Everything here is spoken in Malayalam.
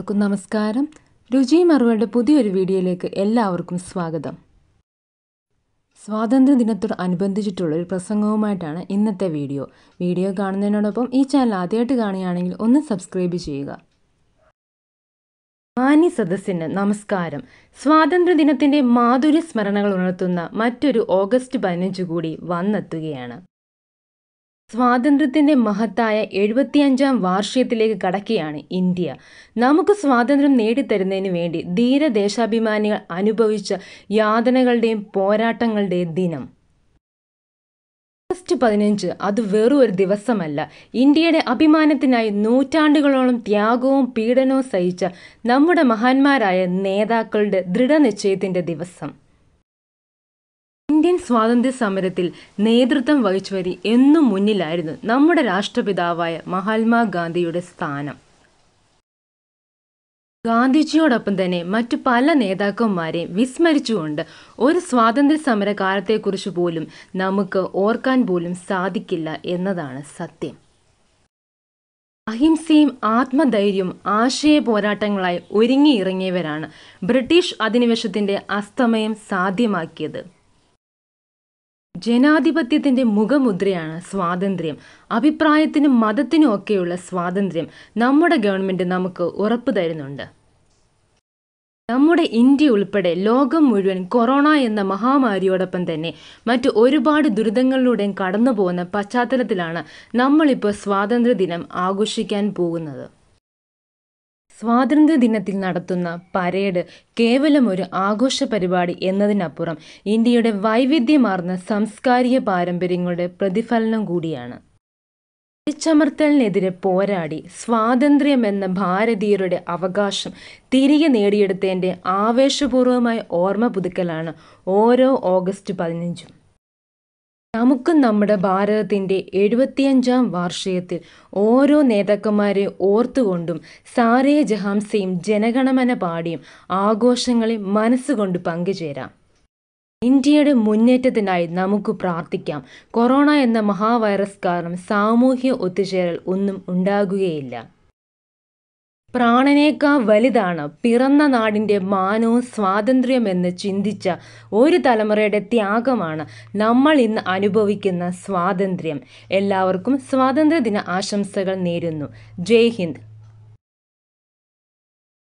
എല്ലാവർക്കും നമസ്കാരം രുചി മറുവയുടെ പുതിയൊരു വീഡിയോയിലേക്ക് എല്ലാവർക്കും സ്വാഗതം സ്വാതന്ത്ര്യ ദിനത്തോട് അനുബന്ധിച്ചിട്ടുള്ള ഒരു പ്രസംഗവുമായിട്ടാണ് ഇന്നത്തെ വീഡിയോ വീഡിയോ കാണുന്നതിനോടൊപ്പം ഈ ചാനൽ ആദ്യമായിട്ട് കാണുകയാണെങ്കിൽ ഒന്ന് സബ്സ്ക്രൈബ് ചെയ്യുക മാന്യ സദസ്സിന് നമസ്കാരം സ്വാതന്ത്ര്യദിനത്തിൻ്റെ മാധുര്യ സ്മരണകൾ ഉണർത്തുന്ന മറ്റൊരു ഓഗസ്റ്റ് പതിനഞ്ച് കൂടി വന്നെത്തുകയാണ് സ്വാതന്ത്ര്യത്തിൻ്റെ മഹത്തായ എഴുപത്തിയഞ്ചാം വാർഷികത്തിലേക്ക് കടക്കുകയാണ് ഇന്ത്യ നമുക്ക് സ്വാതന്ത്ര്യം നേടിത്തരുന്നതിന് വേണ്ടി ധീരദേശാഭിമാനികൾ അനുഭവിച്ച യാതനകളുടെയും പോരാട്ടങ്ങളുടെയും ദിനം ഓഗസ്റ്റ് പതിനഞ്ച് അത് വെറും ഒരു ദിവസമല്ല ഇന്ത്യയുടെ അഭിമാനത്തിനായി നൂറ്റാണ്ടുകളോളം ത്യാഗവും പീഡനവും സഹിച്ച നമ്മുടെ മഹാന്മാരായ നേതാക്കളുടെ ദൃഢനിശ്ചയത്തിൻ്റെ ദിവസം ഇന്ത്യൻ സ്വാതന്ത്ര്യ സമരത്തിൽ നേതൃത്വം വഹിച്ചവരിൽ എന്നും മുന്നിലായിരുന്നു നമ്മുടെ രാഷ്ട്രപിതാവായ മഹാത്മാഗാന്ധിയുടെ സ്ഥാനം ഗാന്ധിജിയോടൊപ്പം തന്നെ മറ്റു പല നേതാക്കന്മാരെയും വിസ്മരിച്ചുകൊണ്ട് ഒരു സ്വാതന്ത്ര്യ സമര കാലത്തെക്കുറിച്ച് പോലും നമുക്ക് ഓർക്കാൻ പോലും സാധിക്കില്ല എന്നതാണ് സത്യം അഹിംസയും ആത്മധൈര്യവും ആശയ പോരാട്ടങ്ങളായി ഒരുങ്ങിയിറങ്ങിയവരാണ് ബ്രിട്ടീഷ് അധിനിവേശത്തിൻ്റെ അസ്തമയം സാധ്യമാക്കിയത് ജനാധിപത്യത്തിന്റെ മുഖമുദ്രയാണ് സ്വാതന്ത്ര്യം അഭിപ്രായത്തിനും മതത്തിനും ഒക്കെയുള്ള സ്വാതന്ത്ര്യം നമ്മുടെ ഗവൺമെന്റ് നമുക്ക് ഉറപ്പ് തരുന്നുണ്ട് നമ്മുടെ ഇന്ത്യ ഉൾപ്പെടെ ലോകം മുഴുവൻ കൊറോണ എന്ന മഹാമാരിയോടൊപ്പം തന്നെ മറ്റു ഒരുപാട് ദുരിതങ്ങളിലൂടെയും കടന്നു പോകുന്ന പശ്ചാത്തലത്തിലാണ് നമ്മളിപ്പോൾ സ്വാതന്ത്ര്യ ദിനം ആഘോഷിക്കാൻ പോകുന്നത് സ്വാതന്ത്ര്യദിനത്തിൽ നടത്തുന്ന പരേഡ് കേവലം ഒരു ആഘോഷ പരിപാടി എന്നതിനപ്പുറം ഇന്ത്യയുടെ വൈവിധ്യമാർന്ന സാംസ്കാരിക പാരമ്പര്യങ്ങളുടെ പ്രതിഫലനം കൂടിയാണ് അടിച്ചമർത്തലിനെതിരെ പോരാടി സ്വാതന്ത്ര്യമെന്ന ഭാരതീയരുടെ അവകാശം തിരികെ നേടിയെടുത്തതിൻ്റെ ആവേശപൂർവമായ ഓർമ്മ പുതുക്കലാണ് ഓരോ ഓഗസ്റ്റ് പതിനഞ്ചും നമുക്ക് നമ്മുടെ ഭാരതത്തിൻ്റെ എഴുപത്തിയഞ്ചാം വാർഷികത്തിൽ ഓരോ നേതാക്കന്മാരെ ഓർത്തുകൊണ്ടും സാരേ ജഹാംസയും ജനഗണമന പാടിയും ആഘോഷങ്ങളിൽ മനസ്സുകൊണ്ട് പങ്കുചേരാം ഇന്ത്യയുടെ മുന്നേറ്റത്തിനായി നമുക്ക് പ്രാർത്ഥിക്കാം കൊറോണ എന്ന മഹാവൈറസ് കാരണം സാമൂഹ്യ ഒത്തുചേരൽ ഒന്നും ഉണ്ടാകുകയില്ല പ്രാണനേക്കാ വലുതാണ് പിറന്ന നാടിൻ്റെ മാനവും എന്ന് ചിന്തിച്ച ഒരു തലമുറയുടെ ത്യാഗമാണ് നമ്മൾ ഇന്ന് അനുഭവിക്കുന്ന സ്വാതന്ത്ര്യം എല്ലാവർക്കും സ്വാതന്ത്ര്യദിന ആശംസകൾ നേരുന്നു ജയ് ഹിന്ദ്